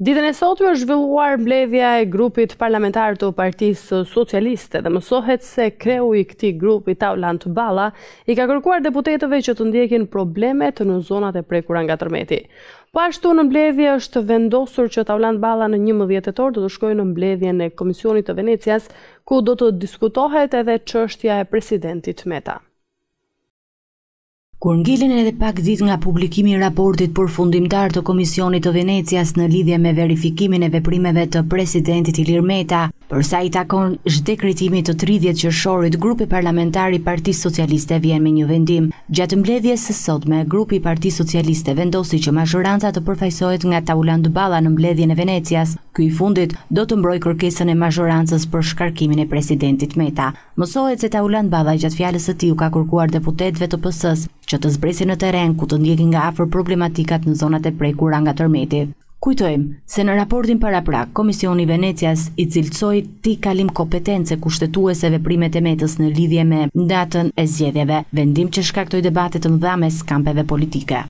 Ditën e sotme është zhvilluar mbledhja e grupit parlamentar të Partisë Socialiste dhe mësohet se kreu i këtij grupi Taulan Bala i ka kërkuar deputetëve që të ndjekin problemet në zonat e prekura nga tërmeti. Po ashtu në mbledhje është vendosur që Taulan Bala në 11 tetor do të shkojë në mbledhjen e Komisionit të Venecias ku do të diskutohet edhe çështja e presidentit Meta. Kur ngelin edhe pak dit nga publikimi i raportit për fundimtar të Komisionit të Venecias në lidhje me verifikimin e veprimeve të presidentit Ilir Meta, përsa i takon zhdekritimi të 30 qërshorit, grupi parlamentari Parti Socialiste vjen me një vendim. Gjatë mbledhje së sot me grupi Parti Socialiste vendosi që mazhoranta të përfajsojt nga taulan të bala në mbledhje në Venecias, këj fundit do të mbroj kërkesën e mazhorancës për shkarkimin e presidentit Meta. Mësohet se taulan të gjatë fjallës të ti u ka kërkuar deputetve të pësës që të zbresin në teren ku të ndjekin nga afër problematikat në zonat e prekura nga tërmeti. Kujtojmë se në raportin para pra, Komisioni Venecias i cilëcoj ti kalim kompetence kushtetuese veprimet e metës në lidhje me datën e zjedheve, vendim që shkaktoj debatet në dhames kampeve politike.